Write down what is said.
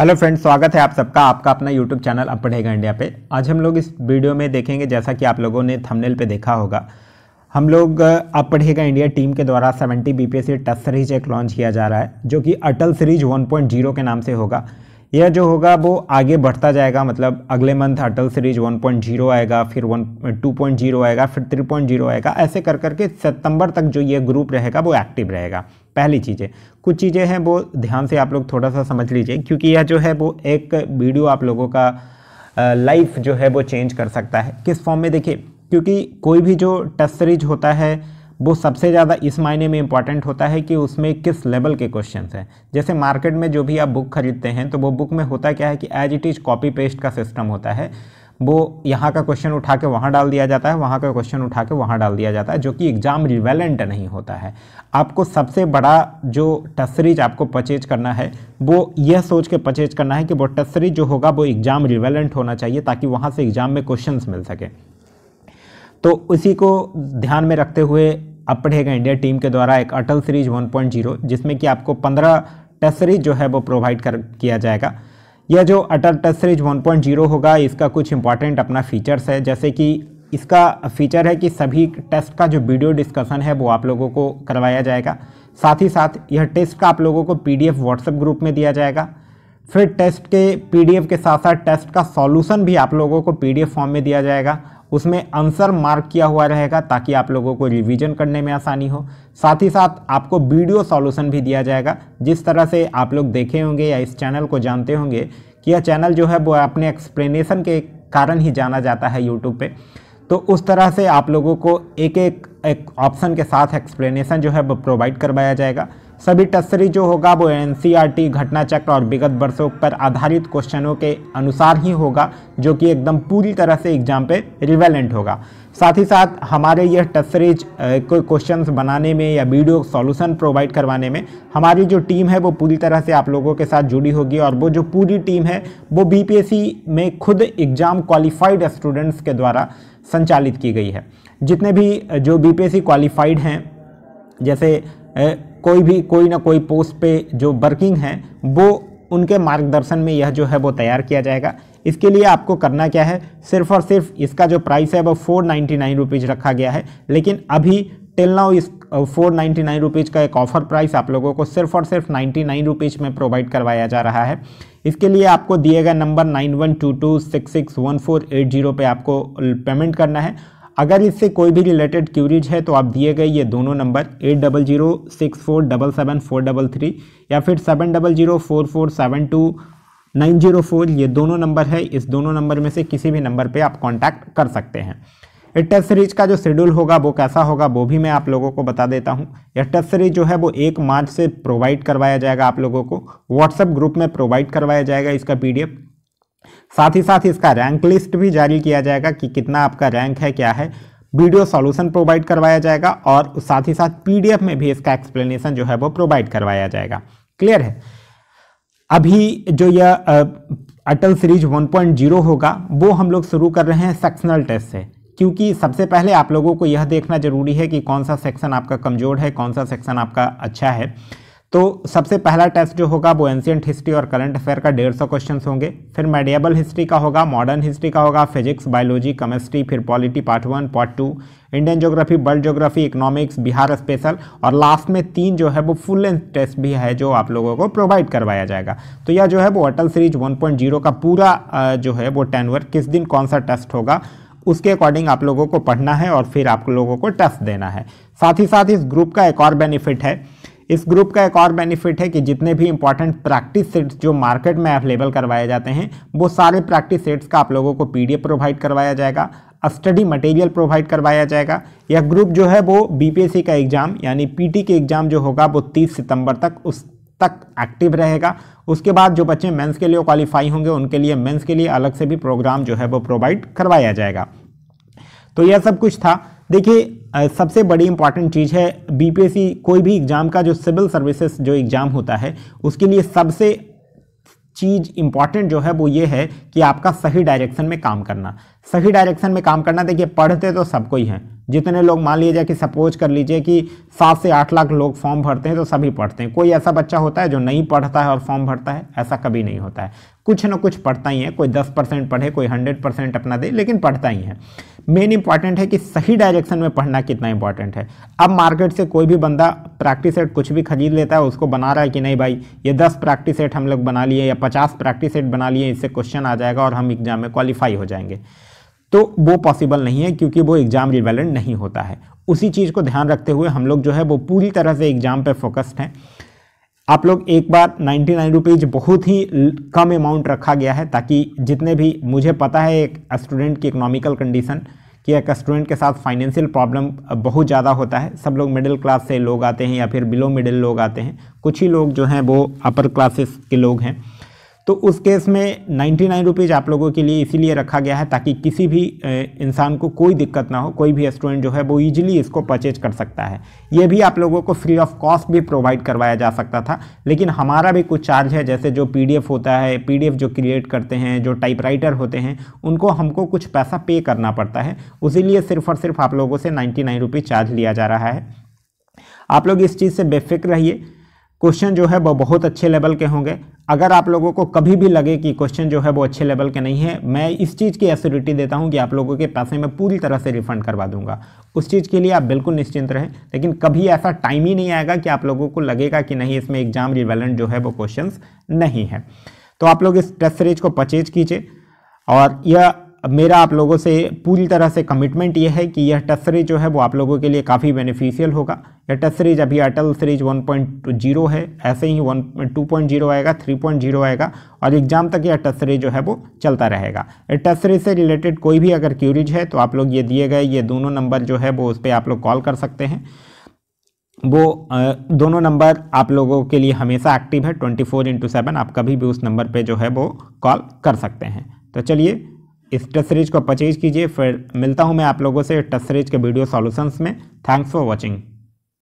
hello friends स्वागत है आप सबका आपका अपना यूट्यूब चैनल अब पढ़ेगा इंडिया पे आज हम लोग इस वीडियो में देखेंगे जैसा कि आप लोगों ने थंबनेल पे देखा होगा हम लोग अब पढ़ेगा इंडिया टीम के द्वारा 70 बीपीएससी टेस्ट सीरीज एक लॉन्च किया जा रहा है जो कि अटल सीरीज 1.0 के नाम से होगा यह जो होगा वो आगे बढ़ता जाएगा मतलब अगले मंथ अटल सीरीज 1.0 आएगा फिर वन 2.0 आएगा फिर 3.0 आएगा ऐसे कर करके सितंबर तक जो ये ग्रुप रहेगा वो एक्टिव रहेगा पहली चीज़ें कुछ चीज़ें हैं वो ध्यान से आप लोग थोड़ा सा समझ लीजिए क्योंकि यह जो है वो एक वीडियो आप लोगों का लाइफ जो है वो चेंज कर सकता है किस फॉर्म में देखिए क्योंकि कोई भी जो टच सीरीज होता है वो सबसे ज़्यादा इस मायने में इंपॉर्टेंट होता है कि उसमें किस लेवल के क्वेश्चन हैं जैसे मार्केट में जो भी आप बुक खरीदते हैं तो वो बुक में होता क्या है कि as it is copy paste का सिस्टम होता है वो यहाँ का क्वेश्चन उठा के वहाँ डाल दिया जाता है वहाँ का क्वेश्चन उठा के वहाँ डाल दिया जाता है जो कि एग्ज़ाम रिवेलेंट नहीं होता है आपको सबसे बड़ा जो टसरीज आपको परचेज करना है वो यह सोच के परचेज करना है कि वो टसरीज जो होगा वो एग्ज़ाम रिवेलेंट होना चाहिए ताकि वहाँ से एग्ज़ाम में क्वेश्चन मिल सके तो उसी को ध्यान में रखते हुए अब पढ़ेगा इंडिया टीम के द्वारा एक अटल सीरीज 1.0 जिसमें कि आपको 15 टेस्ट सीरीज जो है वो प्रोवाइड कर किया जाएगा यह जो अटल टेस्ट सीरीज 1.0 होगा इसका कुछ इंपॉर्टेंट अपना फीचर्स है जैसे कि इसका फीचर है कि सभी टेस्ट का जो वीडियो डिस्कशन है वो आप लोगों को करवाया जाएगा साथ ही साथ यह टेस्ट का आप लोगों को पी व्हाट्सएप ग्रुप में दिया जाएगा फिर टेस्ट के पीडीएफ के साथ साथ टेस्ट का सॉल्यूशन भी आप लोगों को पीडीएफ फॉर्म में दिया जाएगा उसमें आंसर मार्क किया हुआ रहेगा ताकि आप लोगों को रिवीजन करने में आसानी हो साथ ही साथ आपको वीडियो सॉल्यूशन भी दिया जाएगा जिस तरह से आप लोग देखे होंगे या इस चैनल को जानते होंगे कि यह चैनल जो है वो अपने एक्सप्लेनेशन के कारण ही जाना जाता है यूट्यूब पर तो उस तरह से आप लोगों को एक एक एक ऑप्शन के साथ एक्सप्लेनेशन जो है वो प्रोवाइड करवाया जाएगा सभी टस्सरी जो होगा वो एन घटना चक्र और विगत वर्षों पर आधारित क्वेश्चनों के अनुसार ही होगा जो कि एकदम पूरी तरह से एग्जाम पे रिवेलेंट होगा साथ ही साथ हमारे यह टस्सरीज को क्वेश्चंस बनाने में या वीडियो सॉल्यूशन प्रोवाइड करवाने में हमारी जो टीम है वो पूरी तरह से आप लोगों के साथ जुड़ी होगी और वो जो पूरी टीम है वो बी में खुद एग्ज़ाम क्वालिफाइड स्टूडेंट्स के द्वारा संचालित की गई है जितने भी जो बी क्वालिफाइड हैं जैसे कोई भी कोई ना कोई पोस्ट पे जो वर्किंग है वो उनके मार्गदर्शन में यह जो है वो तैयार किया जाएगा इसके लिए आपको करना क्या है सिर्फ और सिर्फ इसका जो प्राइस है वो फोर नाइन्टी नाइन रुपीज़ रखा गया है लेकिन अभी टेल नाउ इस फोर नाइन्टी नाइन रुपीज़ का एक ऑफर प्राइस आप लोगों को सिर्फ और सिर्फ नाइन्टी नाइन रुपीज़ में प्रोवाइड करवाया जा रहा है इसके लिए आपको दिए गए number nine one two two six six one four eight zero पर आपको पेमेंट करना है अगर इससे कोई भी रिलेटेड क्यूरीज है तो आप दिए गए ये दोनों number eight double zero six four double seven four double three या फिर seven double zero four four seven two nine zero four ये दोनों नंबर है इस दोनों नंबर में से किसी भी नंबर पे आप कांटेक्ट कर सकते हैं यह टेस्ट सीरीज का जो शेड्यूल होगा वो कैसा होगा वो भी मैं आप लोगों को बता देता हूँ यह टेस्ट सीरीज जो है वो एक मार्च से प्रोवाइड करवाया जाएगा आप लोगों को व्हाट्सएप ग्रुप में प्रोवाइड करवाया जाएगा इसका पीडीएफ साथ ही साथ इसका रैंक लिस्ट भी जारी किया जाएगा कि कितना आपका रैंक है क्या है वीडियो सॉल्यूशन प्रोवाइड करवाया जाएगा और साथ ही साथ पीडीएफ में भी इसका एक्सप्लेनेशन जो है वो प्रोवाइड करवाया जाएगा क्लियर है अभी जो यह अटल सीरीज 1.0 होगा वो हम लोग शुरू कर रहे हैं सेक्शनल टेस्ट से क्योंकि सबसे पहले आप लोगों को यह देखना जरूरी है कि कौन सा सेक्शन आपका कमज़ोर है कौन सा सेक्शन आपका अच्छा है तो सबसे पहला टेस्ट जो होगा वो एंशियंट हिस्ट्री और करंट अफेयर का डेढ़ सौ क्वेश्चन होंगे फिर मेडिएबल हिस्ट्री का होगा मॉडर्न हिस्ट्री का होगा फिजिक्स बायोलॉजी केमिस्ट्री फिर polity part one part two Indian geography world geography economics Bihar special और लास्ट में तीन जो है वो फुल लेंथ टेस्ट भी है जो आप लोगों को प्रोवाइड करवाया जाएगा तो यह जो है वो अटल सीरीज जीरो का पूरा जो है वो टेनवर किस दिन कौन सा टेस्ट होगा उसके अकॉर्डिंग आप लोगों को पढ़ना है और फिर आप लोगों को टेस्ट देना है साथ ही साथ इस ग्रुप का एक और बेनिफिट है इस ग्रुप का एक और बेनिफिट है कि जितने भी इंपॉर्टेंट प्रैक्टिस सेट्स जो मार्केट में अवेलेबल करवाए जाते हैं वो सारे प्रैक्टिस सेट्स का आप लोगों को पीडीएफ प्रोवाइड करवाया जाएगा स्टडी मटेरियल प्रोवाइड करवाया जाएगा यह ग्रुप जो है वो बीपीएससी का एग्ज़ाम यानी पीटी के एग्ज़ाम जो होगा वो 30 सितंबर तक उस तक एक्टिव रहेगा उसके बाद जो बच्चे मेंस के लिए क्वालिफाई होंगे उनके लिए मेंस के लिए अलग से भी प्रोग्राम जो है वो प्रोवाइड करवाया जाएगा तो यह सब कुछ था देखिए सबसे बड़ी इंपॉर्टेंट चीज़ है बीपीएससी कोई भी एग्ज़ाम का जो सिविल सर्विसेज जो एग्ज़ाम होता है उसके लिए सबसे चीज़ इम्पॉर्टेंट जो है वो ये है कि आपका सही डायरेक्शन में काम करना सही डायरेक्शन में काम करना देखिए पढ़ते तो सबको ही हैं जितने लोग मान लीजिए कि सपोज कर लीजिए कि सात से आठ लाख लोग फॉर्म भरते हैं तो सभी पढ़ते हैं कोई ऐसा बच्चा होता है जो नहीं पढ़ता है और फॉर्म भरता है ऐसा कभी नहीं होता है कुछ ना कुछ पढ़ता ही है कोई दस परसेंट पढ़े कोई हंड्रेड परसेंट अपना दे लेकिन पढ़ता ही है मेन इंपॉर्टेंट है कि सही डायरेक्शन में पढ़ना कितना इंपॉर्टेंट है अब मार्केट से कोई भी बंदा प्रैक्टिस सेट कुछ भी खरीद लेता है उसको बना रहा है कि नहीं भाई ये दस प्रैक्टिस सेट हम लोग बना लिए या पचास प्रैक्टिस सेट बना लिए इससे क्वेश्चन आ जाएगा और हम एग्जाम में क्वालिफाई हो जाएंगे तो वो पॉसिबल नहीं है क्योंकि वो एग्ज़ाम रिवेलेंट नहीं होता है उसी चीज़ को ध्यान रखते हुए हम लोग जो है वो पूरी तरह से एग्ज़ाम पर फोकस्ड हैं आप लोग एक बार नाइन्टी नाइन रुपीज़ बहुत ही कम अमाउंट रखा गया है ताकि जितने भी मुझे पता है एक स्टूडेंट की इकोनॉमिकल कंडीशन कि एक स्टूडेंट के साथ फाइनेंशियल प्रॉब्लम बहुत ज़्यादा होता है सब लोग मिडिल क्लास से लोग आते हैं या फिर बिलो मिडिल लोग आते हैं कुछ ही लोग जो हैं वो अपर क्लासेस के लोग हैं तो उस केस में नाइन्टी नाइन रुपीज़ आप लोगों के लिए इसीलिए रखा गया है ताकि किसी भी इंसान को कोई दिक्कत ना हो कोई भी स्टूडेंट जो है वो ईजिली इसको परचेज कर सकता है ये भी आप लोगों को फ्री ऑफ कॉस्ट भी प्रोवाइड करवाया जा सकता था लेकिन हमारा भी कुछ चार्ज है जैसे जो पी होता है पी जो क्रिएट करते हैं जो टाइपराइटर होते हैं उनको हमको कुछ पैसा पे करना पड़ता है उसीलिए सिर्फ और सिर्फ आप लोगों से नाइन्टी नाइन चार्ज लिया जा रहा है आप लोग इस चीज़ से बेफिक्र रहिए क्वेश्चन जो है वो बहुत अच्छे लेवल के होंगे अगर आप लोगों को कभी भी लगे कि क्वेश्चन जो है वो अच्छे लेवल के नहीं है मैं इस चीज़ की एस्योरिटी देता हूँ कि आप लोगों के पैसे मैं पूरी तरह से रिफंड करवा दूंगा उस चीज़ के लिए आप बिल्कुल निश्चिंत रहें लेकिन कभी ऐसा टाइम ही नहीं आएगा कि आप लोगों को लगेगा कि नहीं इसमें एग्जाम रिवेलेंट जो है वो क्वेश्चन नहीं है तो आप लोग इस टेस्ट सीरीज को परचेज कीजिए और यह मेरा आप लोगों से पूरी तरह से कमिटमेंट ये है कि यह टच सीरीज जो है वो आप लोगों के लिए काफ़ी बेनिफिशियल होगा यह टच सीरीज अभी अटल सीरीज 1.0 है ऐसे ही वन 2.0 आएगा 3.0 आएगा और एग्जाम तक यह टच सीरीज जो है वो चलता रहेगा टच सीरीज से रिलेटेड कोई भी अगर क्यूरीज है तो आप लोग ये दिए गए ये दोनों नंबर जो है वो उस पर आप लोग कॉल कर सकते हैं वो दोनों नंबर आप लोगों के लिए हमेशा एक्टिव है ट्वेंटी फोर इंटू सेवन आप कभी भी उस नंबर पे जो है वो कॉल कर सकते हैं तो चलिए इस टसरेज को परचेज कीजिए फिर मिलता हूँ मैं आप लोगों से टसरेज के वीडियो सॉल्यूशंस में थैंक्स फॉर वॉचिंग